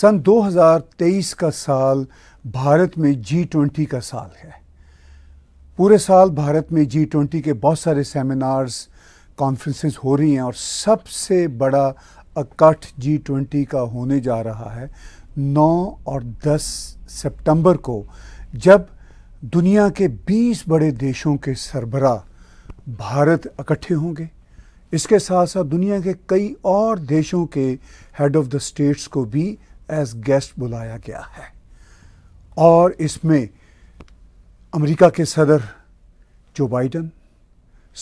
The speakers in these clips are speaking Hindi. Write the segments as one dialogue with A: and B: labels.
A: सन 2023 का साल भारत में जी ट्वेंटी का साल है पूरे साल भारत में जी ट्वेंटी के बहुत सारे सेमिनार्स कॉन्फ्रेंसेस हो रही हैं और सबसे बड़ा इकट्ठ जी ट्वेंटी का होने जा रहा है 9 और 10 सितंबर को जब दुनिया के 20 बड़े देशों के सरबरा भारत इकट्ठे होंगे इसके साथ साथ दुनिया के कई और देशों के हेड ऑफ़ द स्टेट्स को भी एज गेस्ट बुलाया गया है और इसमें अमेरिका के सदर जो बाइडन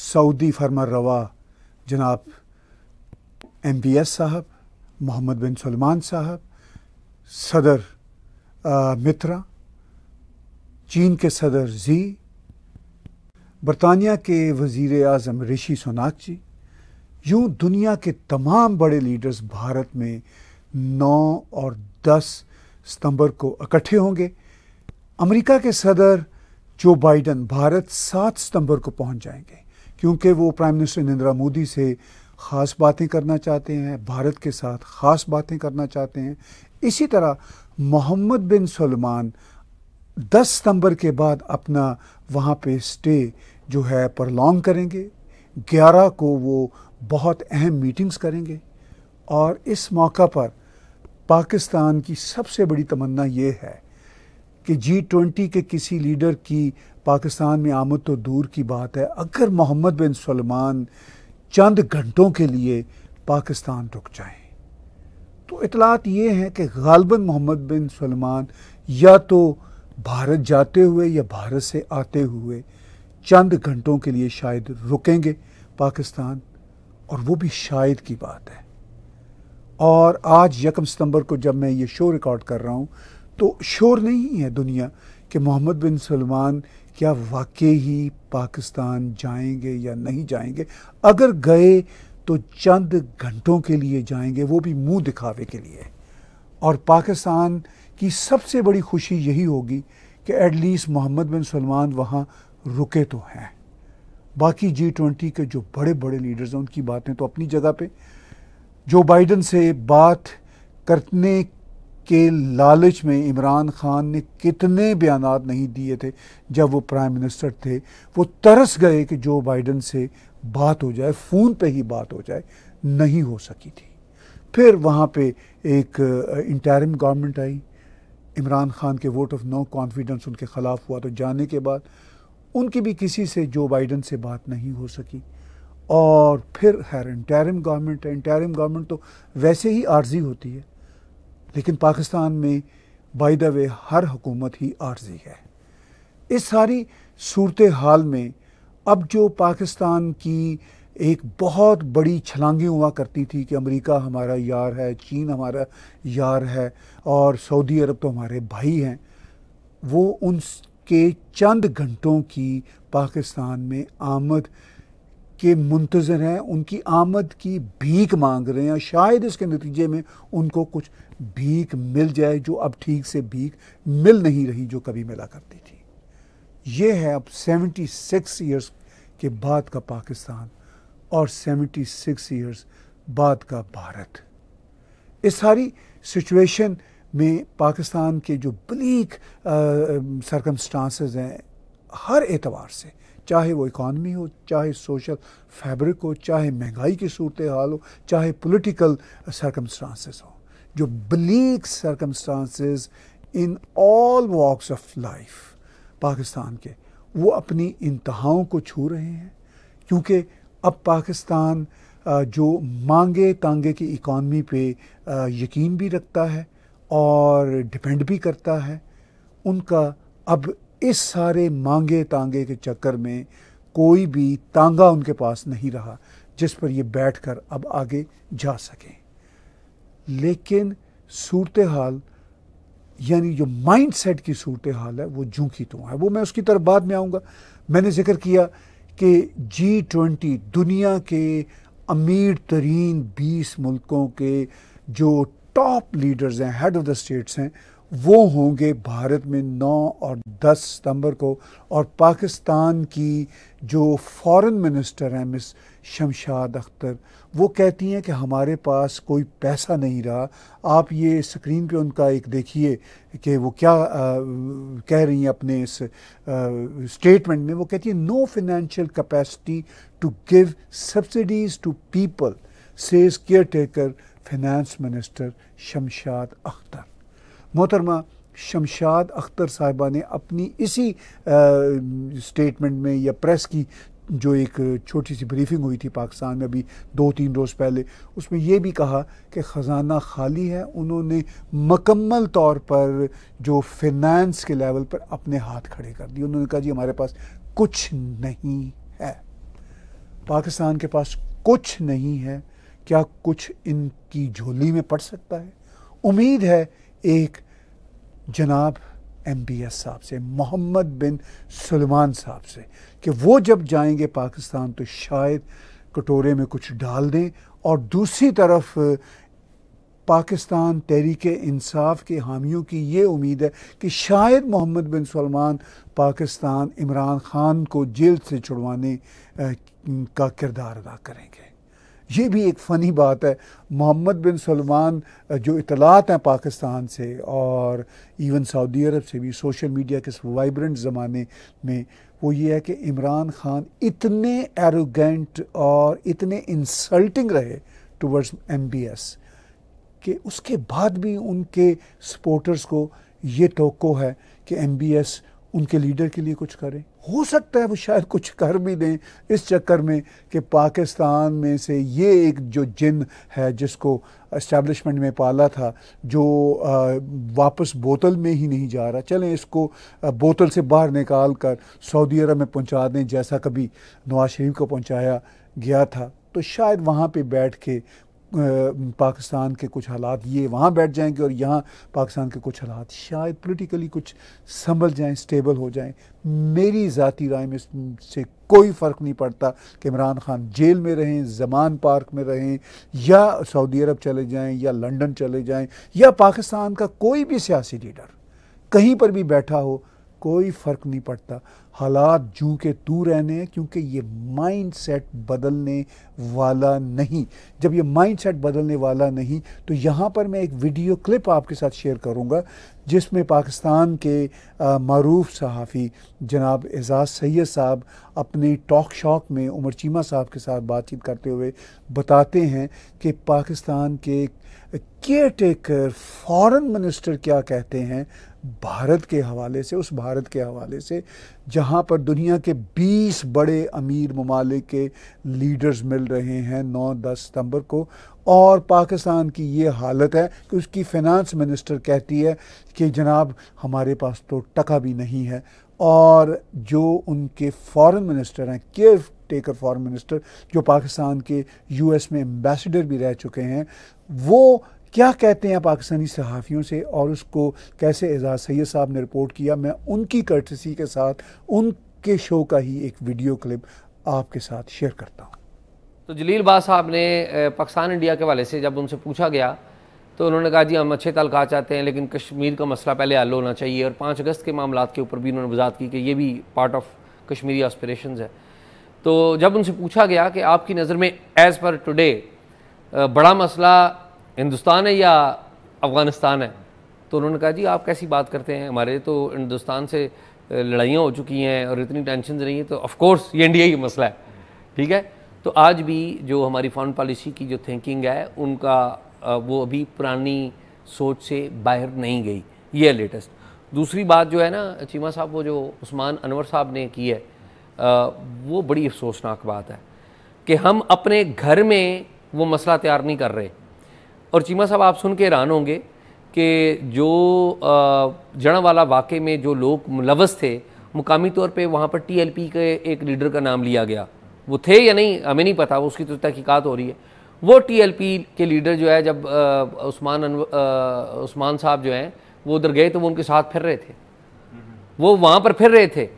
A: सऊदी फरमा रवा जनाब एम बी एस साहब मोहम्मद बिन सलमान साहब सदर आ, मित्रा चीन के सदर जी बरतानिया के वज़ी अजम ऋषि सोनाक जी यूँ दुनिया के तमाम बड़े लीडर्स भारत में नौ और दस सितंबर को इकट्ठे होंगे अमेरिका के सदर जो बाइडन भारत सात सितंबर को पहुंच जाएंगे क्योंकि वो प्राइम मिनिस्टर नरेंद्र मोदी से ख़ास बातें करना चाहते हैं भारत के साथ ख़ास बातें करना चाहते हैं इसी तरह मोहम्मद बिन सलमान 10 सितंबर के बाद अपना वहाँ पे स्टे जो है प्रलॉन्ग करेंगे 11 को वो बहुत अहम मीटिंग्स करेंगे और इस मौका पर पाकिस्तान की सबसे बड़ी तमन्ना ये है कि जी ट्वेंटी के किसी लीडर की पाकिस्तान में आमद तो दूर की बात है अगर मोहम्मद बिन सलमान चंद घंटों के लिए पाकिस्तान रुक जाए तो इतलात ये हैं कि गालबन मोहम्मद बिन सलमान या तो भारत जाते हुए या भारत से आते हुए चंद घंटों के लिए शायद रुकेंगे पाकिस्तान और वो भी शायद की बात है और आज यकम सितंबर को जब मैं ये शो रिकॉर्ड कर रहा हूँ तो शोर नहीं है दुनिया कि मोहम्मद बिन सलमान क्या वाकई ही पाकिस्तान जाएंगे या नहीं जाएंगे अगर गए तो चंद घंटों के लिए जाएंगे वो भी मुंह दिखावे के लिए और पाकिस्तान की सबसे बड़ी खुशी यही होगी कि एटलीस्ट मोहम्मद बिन सलमान वहाँ रुके तो हैं बाकी जी ट्वेंटी के जो बड़े बड़े लीडर्स हैं उनकी बातें तो अपनी जगह पर जो बाइडन से बात करने के लालच में इमरान खान ने कितने बयान नहीं दिए थे जब वो प्राइम मिनिस्टर थे वो तरस गए कि जो बाइडन से बात हो जाए फ़ोन पे ही बात हो जाए नहीं हो सकी थी फिर वहाँ पे एक इंटरिम गवर्नमेंट आई इमरान खान के वोट ऑफ नो कॉन्फिडेंस उनके ख़िलाफ़ हुआ तो जाने के बाद उनकी भी किसी से जो बाइडन से बात नहीं हो सकी और फिर खैर इंटरम गवर्नमेंट है इंटरम गवर्नमेंट तो वैसे ही आर्जी होती है लेकिन पाकिस्तान में बाई द वे हर हुकूमत ही आर्जी है इस सारी सूरत हाल में अब जो पाकिस्तान की एक बहुत बड़ी छलांगें हुआ करती थी कि अमेरिका हमारा यार है चीन हमारा यार है और सऊदी अरब तो हमारे भाई हैं वो उनके चंद घंटों की पाकिस्तान में आमद के मुंतज़र हैं उनकी आमद की भीख मांग रहे हैं शायद इसके नतीजे में उनको कुछ भीख मिल जाए जो अब ठीक से भीख मिल नहीं रही जो कभी मिला करती थी ये है अब 76 सिक्स ईयर्स के बाद का पाकिस्तान और 76 सिक्स ईयर्स बाद का भारत इस सारी सिचुएशन में पाकिस्तान के जो ब्लीक सरकमस्टांसेस हैं हर एतवार से चाहे वो इकानमी हो चाहे सोशल फैब्रिक हो चाहे महंगाई की सूरत हाल हो चाहे पोलिटिकल सरकमस्टांसिस हो जो bleak circumstances in all walks of life Pakistan के वो अपनी इंतहाओं को छू रहे हैं क्योंकि अब पाकिस्तान जो मांगे तांगे की इकॉनमी पे यकीन भी रखता है और डिपेंड भी करता है उनका अब इस सारे मांगे तांगे के चक्कर में कोई भी तांगा उनके पास नहीं रहा जिस पर ये बैठ कर अब आगे जा सकें लेकिन सूरत हाल यानी जो माइंड सेट की सूरत हाल है वो झूंकी की तो है वो मैं उसकी तरफ बाद में आऊँगा मैंने जिक्र किया कि जी ट्वेंटी दुनिया के अमीर तरीन बीस मुल्कों के जो टॉप लीडर्स हैं हेड ऑफ़ द स्टेट्स हैं वो होंगे भारत में 9 और 10 सितंबर को और पाकिस्तान की जो फॉरेन मिनिस्टर हैं मिस शमशाद अख्तर वो कहती हैं कि हमारे पास कोई पैसा नहीं रहा आप ये स्क्रीन पे उनका एक देखिए कि वो क्या आ, कह रही हैं अपने इस स्टेटमेंट में वो कहती हैं no financial capacity to give subsidies to people says caretaker finance minister Shamshad Akhtar मोहतरमा शमशाद अख्तर साहिबा ने अपनी इसी स्टेटमेंट में या प्रेस की जो एक छोटी सी ब्रीफिंग हुई थी पाकिस्तान में अभी दो तीन रोज़ पहले उसमें यह भी कहा कि ख़जाना खाली है उन्होंने मकम्मल तौर पर जो फिनेंस के लेवल पर अपने हाथ खड़े कर दिए उन्होंने कहा जी हमारे पास कुछ नहीं है पाकिस्तान के पास कुछ नहीं है क्या कुछ इनकी झोली में पड़ सकता है उम्मीद है एक जनाब एम बी एस साहब से मोहम्मद बिन सलमान साहब से कि वो जब जाएंगे पाकिस्तान तो शायद कटोरे में कुछ डाल दें और दूसरी तरफ पाकिस्तान तहरीक इंसाफ के हामियों की ये उम्मीद है कि शायद मोहम्मद बिन सलमान पाकिस्तान इमरान खान को जेल से छुड़वाने का किरदार अदा करेंगे ये भी एक फ़नी बात है मोहम्मद बिन सलमान जो इतलात हैं पाकिस्तान से और इवन सऊदी अरब से भी सोशल मीडिया के वाइब्रेंट ज़माने में वो ये है कि इमरान खान इतने एरोगेंट और इतने इंसल्टिंग रहे टुवर्ड्स एम बी एस कि उसके बाद भी उनके सपोर्टर्स को ये टोको है कि एम बी एस उनके लीडर के लिए कुछ करें हो सकता है वो शायद कुछ कर भी दें इस चक्कर में कि पाकिस्तान में से ये एक जो जिन है जिसको इस्टेब्लिशमेंट में पाला था जो आ, वापस बोतल में ही नहीं जा रहा चलें इसको आ, बोतल से बाहर निकाल कर सऊदी अरब में पहुंचा दें जैसा कभी नवाज शरीफ को पहुंचाया गया था तो शायद वहाँ पे बैठ के पाकिस्तान के कुछ हालात ये वहाँ बैठ जाएंगे और यहाँ पाकिस्तान के कुछ हालात शायद पोलिटिकली कुछ संभल जाएँ स्टेबल हो जाएँ मेरी ज़ाती राय में से कोई फ़र्क नहीं पड़ता कि इमरान खान जेल में रहें जमान पार्क में रहें या सऊदी अरब चले जाएं या लंदन चले जाएं या पाकिस्तान का कोई भी सियासी लीडर कहीं पर भी बैठा हो कोई फ़र्क नहीं पड़ता हालात जू के तू रहने हैं क्योंकि ये माइंड बदलने वाला नहीं जब ये माइंड बदलने वाला नहीं तो यहाँ पर मैं एक वीडियो क्लिप आपके साथ शेयर करूँगा जिसमें पाकिस्तान के मरूफ सहाफ़ी जनाब एजाज़ सैद साहब अपने टॉक शॉक में उमर चीमा साहब के साथ बातचीत करते हुए बताते हैं कि पाकिस्तान के केयर टेकर फॉरन मिनिस्टर क्या कहते हैं भारत के हवाले से उस भारत के हवाले से जहाँ पर दुनिया के 20 बड़े अमीर ममालिक के लीडर्स मिल रहे हैं 9-10 सितंबर को और पाकिस्तान की ये हालत है कि उसकी फिनांस मिनिस्टर कहती है कि जनाब हमारे पास तो टका भी नहीं है और जो उनके फॉरेन मिनिस्टर हैं केयर टेकर फॉरेन मिनिस्टर जो पाकिस्तान के यूएस में एम्बेसडर भी रह चुके हैं वो क्या कहते हैं पाकिस्तानी सहाफ़ियों से और उसको कैसे एजाज सैद साहब ने रिपोर्ट किया मैं उनकी कर्टसी के साथ उनके शो का ही एक वीडियो क्लिप आपके साथ शेयर करता हूँ
B: तो जलील बा साहब ने पाकिस्तान इंडिया के वाले से जब उनसे पूछा गया तो उन्होंने कहा जी हम अच्छे तलका चाहते हैं लेकिन कश्मीर का मसला पहले हल होना चाहिए और पाँच अगस्त के मामला के ऊपर भी उन्होंने वजात की कि ये भी पार्ट ऑफ कश्मीरी आस्परेशन है तो जब उनसे पूछा गया कि आपकी नज़र में एज़ पर टुडे बड़ा मसला हिंदुस्तान है या अफ़गानिस्तान है तो उन्होंने कहा जी आप कैसी बात करते हैं हमारे तो हिंदुस्तान से लड़ाइयाँ हो चुकी हैं और इतनी टेंशन रही हैं तो ऑफकोर्स ये इंडिया ही मसला है ठीक है तो आज भी जो हमारी फॉरन पॉलिसी की जो थिंकिंग है उनका वो अभी पुरानी सोच से बाहर नहीं गई ये लेटेस्ट दूसरी बात जो है ना चीमा साहब वो जो उस्मान अनवर साहब ने की है वो बड़ी अफसोसनाक बात है कि हम अपने घर में वो मसला तैयार नहीं कर रहे और चीमा साहब आप सुन के हैरान होंगे कि जो जड़ वाला वाक़े में जो लोग मुलवस थे मुकामी तौर पे वहाँ पर टीएलपी के एक लीडर का नाम लिया गया वो थे या नहीं हमें नहीं पता उसकी तो तहकीकात हो रही है वो टीएलपी के लीडर जो है जब उस्मान उस्मान साहब जो हैं वो उधर गए तो वो उनके साथ फिर रहे थे वो वहाँ पर फिर रहे थे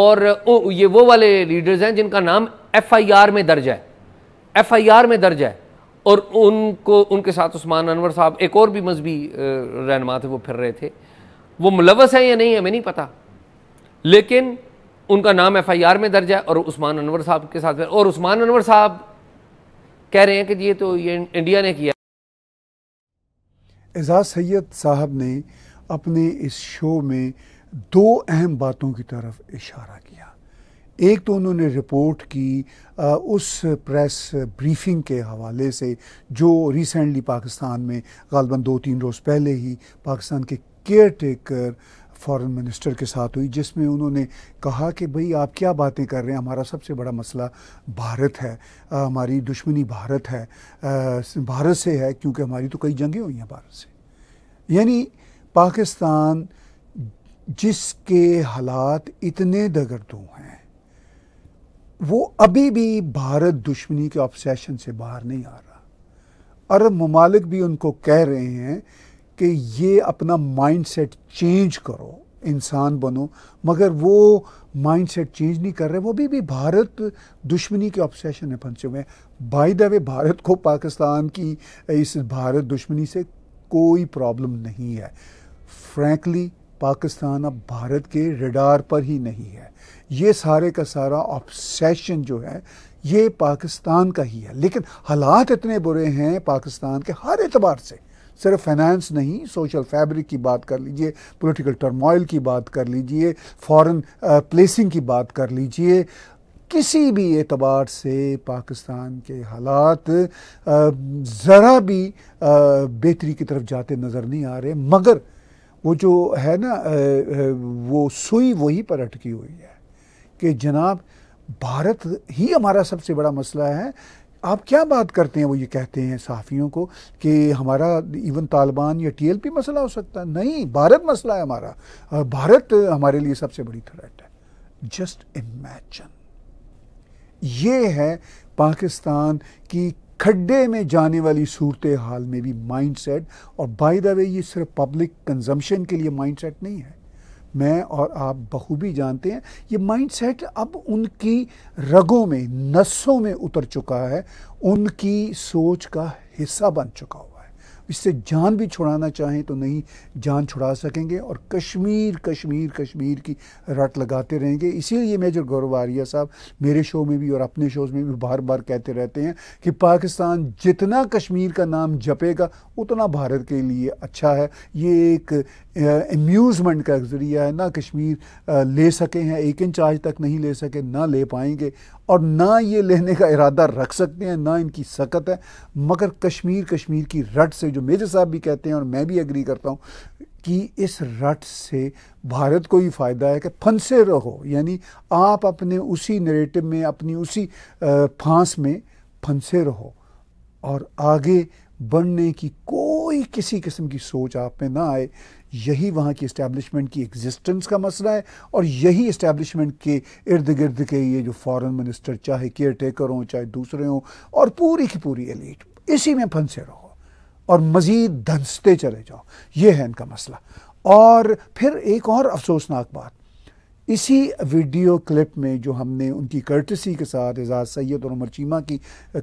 B: और ये वो वाले लीडर्स हैं जिनका नाम आर में दर्ज है आर में दर्ज है और उनको उनके साथ उस्मान अनवर साहब एक और भी मजहबी रहनमा थे वो फिर रहे थे वो मुलवस हैं या नहीं हमें नहीं पता लेकिन उनका नाम एफ आई आर में दर्ज है और उस्मान अनवर साहब के साथ और उस्मान अनवर साहब कह रहे हैं कि ये तो ये इंडिया ने किया
A: एजाज सैद साहब ने अपने इस शो में दो अहम बातों की तरफ इशारा किया एक तो उन्होंने रिपोर्ट की आ, उस प्रेस ब्रीफिंग के हवाले से जो रिसेंटली पाकिस्तान में गालबा दो तीन रोज़ पहले ही पाकिस्तान के केयर टेकर फॉरेन मिनिस्टर के साथ हुई जिसमें उन्होंने कहा कि भई आप क्या बातें कर रहे हैं हमारा सबसे बड़ा मसला भारत है आ, हमारी दुश्मनी भारत है आ, भारत से है क्योंकि हमारी तो कई जंगें हुई हैं भारत से यानी पाकिस्तान जिसके हालात इतने दगरदू तो हैं वो अभी भी भारत दुश्मनी के ऑब्सेशन से बाहर नहीं आ रहा अरब ममालिक भी उनको कह रहे हैं कि ये अपना माइंडसेट चेंज करो इंसान बनो मगर वो माइंडसेट चेंज नहीं कर रहे वो भी भी भारत दुश्मनी के ऑब्सेशन में फंसे हुए हैं बाई द वे भारत को पाकिस्तान की इस भारत दुश्मनी से कोई प्रॉब्लम नहीं है फ्रैंकली पाकिस्तान अब भारत के रडार पर ही नहीं है ये सारे का सारा ऑब्सेशन जो है ये पाकिस्तान का ही है लेकिन हालात इतने बुरे हैं पाकिस्तान के हर एतबार से सिर्फ फाइनेंस नहीं सोशल फैब्रिक की बात कर लीजिए पॉलिटिकल टर्मोइल की बात कर लीजिए फॉरेन प्लेसिंग uh, की बात कर लीजिए किसी भी एतबार से पाकिस्तान के हालात uh, ज़रा भी uh, बेहतरी की तरफ जाते नज़र नहीं आ रहे मगर वो जो है ना वो सुई वही पर अटकी हुई है कि जनाब भारत ही हमारा सबसे बड़ा मसला है आप क्या बात करते हैं वो ये कहते हैं सहाफ़ियों को कि हमारा इवन तालिबान या टीएलपी मसला हो सकता है नहीं भारत मसला है हमारा भारत हमारे लिए सबसे बड़ी थ्रेट है जस्ट इमेजन ये है पाकिस्तान की खड्डे में जाने वाली सूरत हाल में भी माइंड सेट और बाई द वे ये सिर्फ पब्लिक कंजम्पशन के लिए माइंड सेट नहीं है मैं और आप बखूबी जानते हैं ये माइंड सेट अब उनकी रगों में नसों में उतर चुका है उनकी सोच का हिस्सा बन चुका हो इससे जान भी छुड़ाना चाहें तो नहीं जान छुड़ा सकेंगे और कश्मीर कश्मीर कश्मीर की रट लगाते रहेंगे इसीलिए मेजर गौरव आर्या साहब मेरे शो में भी और अपने शोज़ में भी बार बार कहते रहते हैं कि पाकिस्तान जितना कश्मीर का नाम जपेगा उतना भारत के लिए अच्छा है ये एक एम्यूज़मेंट का ज़रिया है ना कश्मीर ले सके हैं एक इंच आज तक नहीं ले सके ना ले पाएंगे और ना ये लेने का इरादा रख सकते हैं ना इनकी सकत है मगर कश्मीर कश्मीर की रट से जो मेजर साहब भी कहते हैं और मैं भी एग्री करता हूँ कि इस रट से भारत को ही फ़ायदा है कि फंसे रहो यानी आप अपने उसी नरेटिव में अपनी उसी फांस में फंसे रहो और आगे बढ़ने की कोई किसी किस्म की सोच आप में ना आए यही वहाँ की इस्टेब्लिशमेंट की एग्जिस्टेंस का मसला है और यही इस्टेब्लिशमेंट के इर्द गिर्द के ये जो फॉरेन मिनिस्टर चाहे केयर टेकर हों चाहे दूसरे हों और पूरी की पूरी एलिट इसी में फंसे रहो और मज़ीद धंसते चले जाओ ये है इनका मसला और फिर एक और अफसोसनाक बात इसी वीडियो क्लिप में जो हमने उनकी कर्टसी के साथ एजाज सैद और उमर चीमा की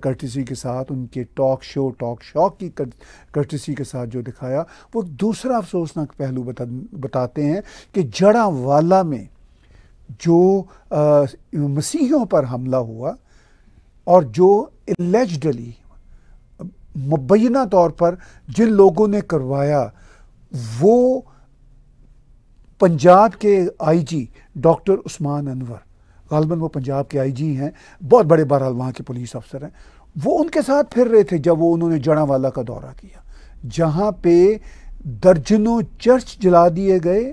A: कर्टसी के साथ उनके टॉक शो टॉक शॉक की कर्टसी के साथ जो दिखाया वो दूसरा अफसोसनाक पहलू बता बताते हैं कि जड़ा वाला में जो आ, मसीहों पर हमला हुआ और जो एलेजडली मुबैना तौर पर जिन लोगों ने करवाया वो पंजाब के आईजी डॉक्टर उस्मान अनवर गलबन वो पंजाब के आईजी हैं बहुत बड़े बहरहाल वहाँ के पुलिस अफसर हैं वो उनके साथ फिर रहे थे जब वो उन्होंने जड़ावाला का दौरा किया जहाँ पे दर्जनों चर्च जला दिए गए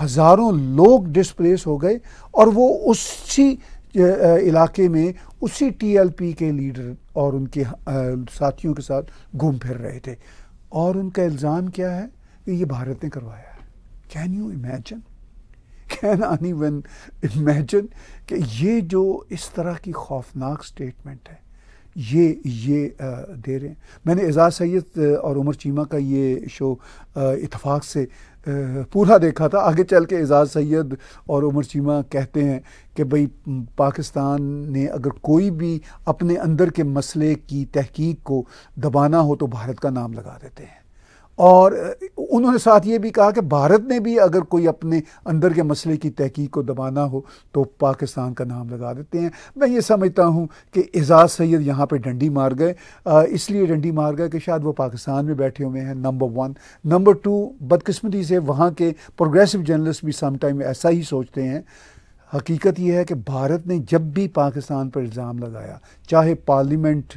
A: हज़ारों लोग डिस्प्लेस हो गए और वो उसी इलाके में उसी टीएलपी के लीडर और उनके साथियों के साथ घूम फिर रहे थे और उनका इल्ज़ाम क्या है कि ये भारत ने करवाया can you imagine can one even imagine कि ये जो इस तरह की खौफनाक स्टेटमेंट है ये ये दे रहे हैं मैंने एजाज सैद और उमर चीमा का ये शो इतफाक़ से पूरा देखा था आगे चल के एजाज सैद और उमर चीमा कहते हैं कि भाई पाकिस्तान ने अगर कोई भी अपने अंदर के मसले की तहकीक को दबाना हो तो भारत का नाम लगा देते हैं और उन्होंने साथ ये भी कहा कि भारत ने भी अगर कोई अपने अंदर के मसले की तहकीक को दबाना हो तो पाकिस्तान का नाम लगा देते हैं मैं ये समझता हूँ कि एजाज सैद यहाँ पर डंडी मार गए इसलिए डंडी मार गए कि शायद वो पाकिस्तान में बैठे हुए हैं नंबर वन नंबर टू बदकस्मती से वहाँ के प्रोग्रेसिव जर्नलिस्ट भी समटाइम ऐसा ही सोचते हैं हकीकत यह है कि भारत ने जब भी पाकिस्तान पर इल्ज़ाम लगाया चाहे पार्लियामेंट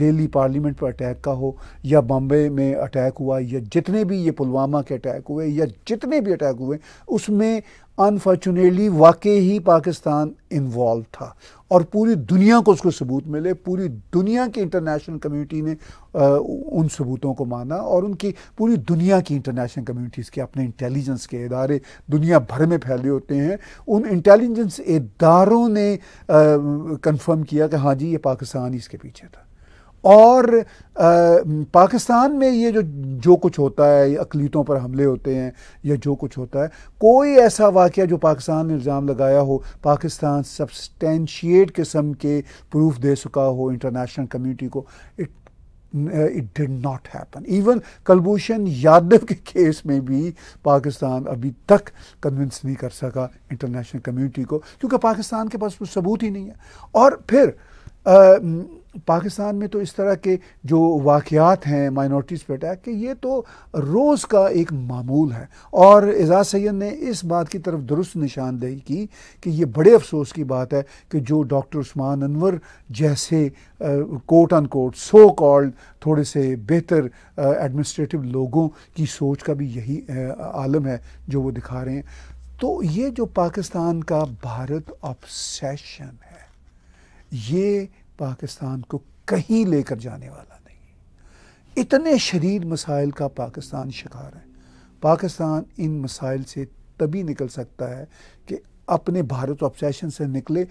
A: दिल्ली पार्लियामेंट पर अटैक का हो या बम्बे में अटैक हुआ या जितने भी ये पुलवामा के अटैक हुए या जितने भी अटैक हुए उसमें अनफॉर्चुनेटली वाकई ही पाकिस्तान इन्वॉल्व था और पूरी दुनिया को उसको सबूत मिले पूरी दुनिया की इंटरनेशनल कम्युनिटी ने आ, उन सबूतों को माना और उनकी पूरी दुनिया की इंटरनेशनल कम्युनिटीज़ के अपने इंटेलिजेंस के इदारे दुनिया भर में फैले होते हैं उन इंटेलिजेंस इदारों ने कंफर्म किया कि हाँ जी ये पाकिस्तान इसके पीछे था और आ, पाकिस्तान में ये जो जो कुछ होता है अकलीतों पर हमले होते हैं या जो कुछ होता है कोई ऐसा वाक़ जो पाकिस्तान ने इल्ज़ाम लगाया हो पाकिस्तान सब्सटेंशिएट किस्म के प्रूफ दे चुका हो इंटरनेशनल कम्यूनिटी को it it did not happen even Kalbhushan Yadav के केस में भी पाकिस्तान अभी तक कन्विंस नहीं कर सका इंटरनेशनल कम्युनिटी को क्योंकि पाकिस्तान के पास कुछ सबूत ही नहीं है और फिर पाकिस्तान में तो इस तरह के जो वाक़ात हैं माइनॉरिटीज़ पर अटैक के ये तो रोज़ का एक मामूल है और एजाज़ सैद ने इस बात की तरफ दुरुस्त निशानदेही की कि ये बड़े अफसोस की बात है कि जो डॉक्टर उस्मान अनवर जैसे quote unquote so called थोड़े से बेहतर एडमिनिस्ट्रेटिव लोगों की सोच का भी यही आलम है जो वो दिखा रहे हैं तो ये जो पाकिस्तान का भारत ऑब्सेशन है ये पाकिस्तान को कहीं लेकर जाने वाला नहीं इतने शदीद मसाइल का पाकिस्तान शिकार है पाकिस्तान इन मसाइल से तभी निकल सकता है कि अपने भारत ऑब्सेशन से निकले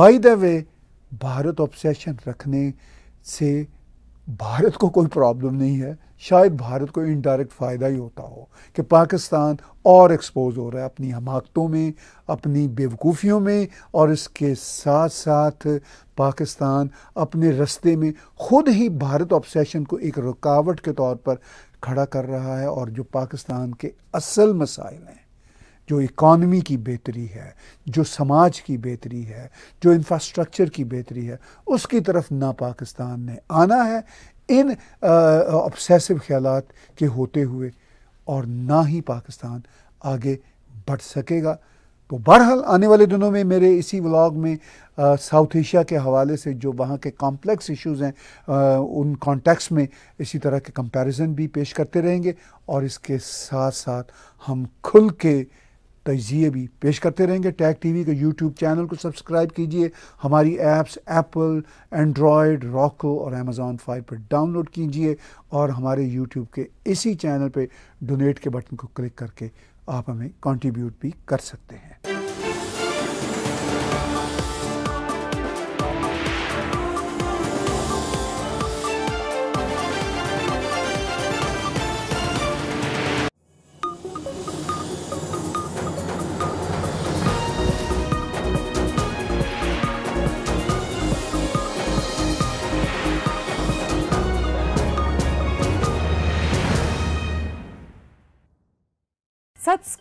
A: by the way Bharat obsession रखने से भारत को कोई प्रॉब्लम नहीं है शायद भारत को इनडायरेक्ट फ़ायदा ही होता हो कि पाकिस्तान और एक्सपोज हो रहा है अपनी हमाकतों में अपनी बेवकूफ़ियों में और इसके साथ साथ पाकिस्तान अपने रस्ते में ख़ुद ही भारत ऑब्सेशन को एक रुकावट के तौर पर खड़ा कर रहा है और जो पाकिस्तान के असल मसाइल हैं जो इकॉनमी की बेहतरी है जो समाज की बेहतरी है जो इंफ्रास्ट्रक्चर की बेहतरी है उसकी तरफ ना पाकिस्तान ने आना है इन ऑब्सेसिव ख्याल के होते हुए और ना ही पाकिस्तान आगे बढ़ सकेगा तो बहरहाल आने वाले दिनों में मेरे इसी व्लॉग में साउथ एशिया के हवाले से जो वहाँ के कॉम्प्लेक्स इश्यूज़ हैं आ, उन कॉन्टेक्स में इसी तरह के कंपैरिजन भी पेश करते रहेंगे और इसके साथ साथ हम खुल के तजिए भी पेश करते रहेंगे टैग टीवी के यूट्यूब चैनल को सब्सक्राइब कीजिए हमारी ऐप्स एप्पल एंड्रॉयड रॉको और अमेजोन फाइव पर डाउनलोड कीजिए और हमारे यूट्यूब के इसी चैनल पे डोनेट के बटन को क्लिक करके आप हमें कंट्रीब्यूट भी कर सकते हैं